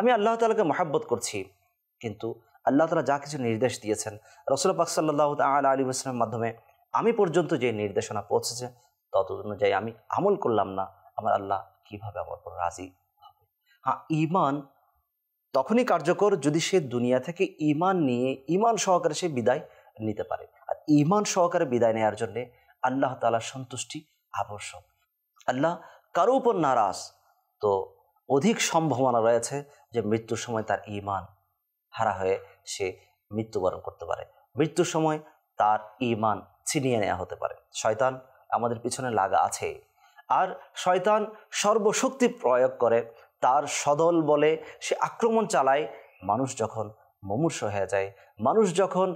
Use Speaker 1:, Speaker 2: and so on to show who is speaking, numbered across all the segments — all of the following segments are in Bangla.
Speaker 1: আমি আল্লাহ তালাকে মহাব্বত করছি কিন্তু আল্লাহ তালা যা কিছু নির্দেশ দিয়েছেন রসুল পাক সাল্লাহ আল্লাহ আলী ইসলামের মাধ্যমে আমি পর্যন্ত যে নির্দেশনা পৌঁছেছে তত অনুযায়ী আমি আমল করলাম না আমার আল্লাহ কিভাবে আমার উপর রাজি হবে হ্যাঁ ইমান তখনই কার্যকর যদি সে দুনিয়া থেকে ইমান নিয়ে ইমান সহকারে সে বিদায় নিতে পারে আর ইমান সহকারে বিদায় নেওয়ার জন্যে আল্লাহ তালার সন্তুষ্টি আবশ্যক আল্লাহ কারো উপর নারাজ তো অধিক সম্ভাবনা রয়েছে যে মৃত্যুর সময় তার ইমান হারা হয়ে সে মৃত্যুবরণ করতে পারে মৃত্যুর সময় তার ইমান ছিনিয়ে নেওয়া হতে পারে শয়তান আমাদের পিছনে লাগা আছে আর শয়তান সর্বশক্তি প্রয়োগ করে তার সদল বলে সে আক্রমণ চালায় মানুষ যখন মমূর্ষ হয়ে যায় মানুষ যখন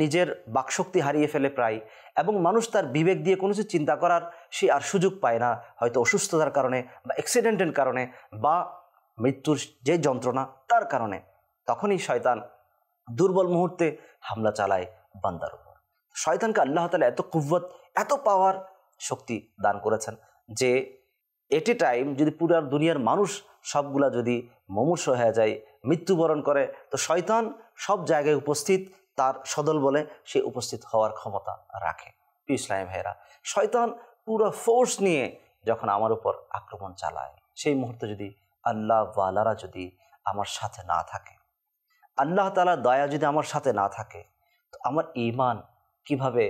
Speaker 1: নিজের বাকশক্তি হারিয়ে ফেলে প্রায় এবং মানুষ তার বিবেক দিয়ে কোনো কিছু চিন্তা করার সে আর সুযোগ পায় না হয়তো অসুস্থতার কারণে বা অ্যাক্সিডেন্টের কারণে বা মৃত্যুর যে যন্ত্রণা তার কারণে তখনই শয়তান দুর্বল মুহূর্তে হামলা চালায় বান্দার উপর শয়তানকে আল্লাহ তালা এত কুব্বত এত পাওয়ার শক্তি দান করেছেন যে এটি টাইম যদি পুরার দুনিয়ার মানুষ সবগুলা যদি মমুষ হয়ে যায় মৃত্যুবরণ করে তো শয়তান সব জায়গায় উপস্থিত তার সদল বলে সে উপস্থিত হওয়ার ক্ষমতা রাখে ইসলাম ভাইরা শয়তান পুরো ফোর্স নিয়ে যখন আমার উপর আক্রমণ চালায় সেই মুহূর্তে যদি আল্লাহ ওয়ালারা যদি আমার সাথে না থাকে আল্লাহ তালা দয়া যদি আমার সাথে না থাকে তো আমার ইমান কিভাবে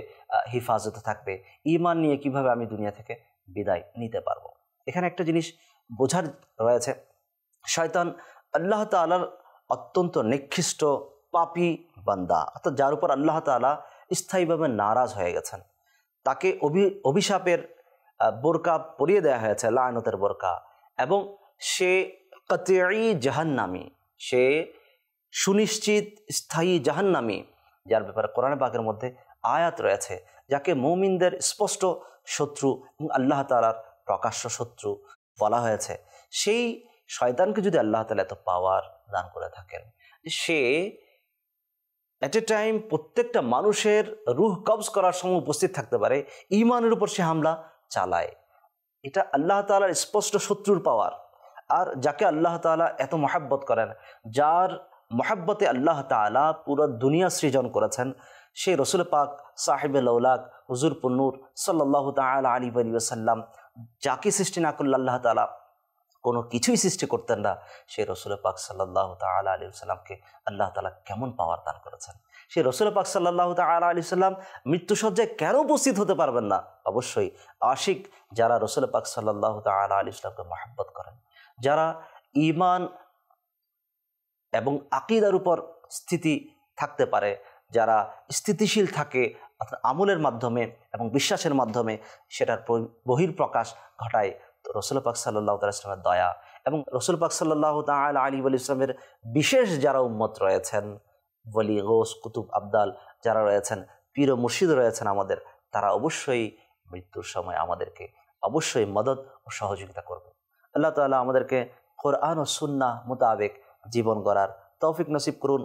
Speaker 1: হেফাজতে থাকবে ইমান নিয়ে কিভাবে আমি দুনিয়া থেকে বিদায় নিতে পারবো এখানে একটা জিনিস বোঝার রয়েছে শয়তান আল্লাহ তালার অত্যন্ত নিকৃষ্ট পাপি বান্দা অর্থাৎ যার উপর আল্লাহ তালা স্থায়ীভাবে নারাজ হয়ে গেছেন তাকে অভি অভিশাপের বোরকা পরিয়ে দেওয়া হয়েছে লায়নতের বোরকা এবং সে কতেই জাহান্নামী সে সুনিশ্চিত স্থায়ী জাহান্নামি যার ব্যাপারে কোরআন বাগের মধ্যে আয়াত রয়েছে যাকে মৌমিনদের স্পষ্ট শত্রু এবং আল্লাহ তালার প্রকাশ্য শত্রু বলা হয়েছে সেই শয়তানকে যদি আল্লাহ তালা এত পাওয়ার দান করে থাকেন সে অ্যাট এ টাইম প্রত্যেকটা মানুষের রুহ কবজ করার সময় উপস্থিত থাকতে পারে ইমানের উপর সে হামলা চালায় এটা আল্লাহ তালার স্পষ্ট শত্রুর পাওয়ার আর যাকে আল্লাহ তালা এত মহাব্বত করেন যার মহাব্বতে আল্লাহ তালা পুরো দুনিয়া সৃজন করেছেন সেই রসুল পাক সাহেব লৌলাক হুজুর পুনুর সাল্লাহ তালা আলী আলী সাল্লাম যাকে সৃষ্টি না করল আল্লাহ তালা কোনো কিছুই সৃষ্টি করতেন না সেই রসুল পাক সাল্লাহ তালা আলী সাল্লামকে আল্লাহ তালা কেমন পাওয়ার দান করেছেন সেই রসুল পাক সাল্লাহ তালা আলী সাল্লাম মৃত্যুসজ্জায় কেন উপস্থিত হতে পারবেন না অবশ্যই আশিক যারা রসুল পাক সাল্লাহ তালা আলী সাল্লামকে মাহাব্বত করেন যারা ইমান এবং আকিদার উপর স্থিতি থাকতে পারে যারা স্থিতিশীল থাকে অর্থাৎ আমলের মাধ্যমে এবং বিশ্বাসের মাধ্যমে সেটার বহির প্রকাশ ঘটায় রসুল পাক সাল্লাহ তাল ইসলামের দয়া এবং রসুল পাক সাল্লাহ তাল আলী বলি ইসলামের বিশেষ যারা উম্মত রয়েছেন বলি গোস কুতুব আবদাল যারা রয়েছেন পীর মুর্শিদ রয়েছেন আমাদের তারা অবশ্যই মৃত্যুর সময় আমাদেরকে অবশ্যই মদত ও সহযোগিতা করবে আল্লাহ তালা আমাদেরকে কোরআন ও সুন্না মোতাবেক জীবন গড়ার তৌফিক নসিব করুন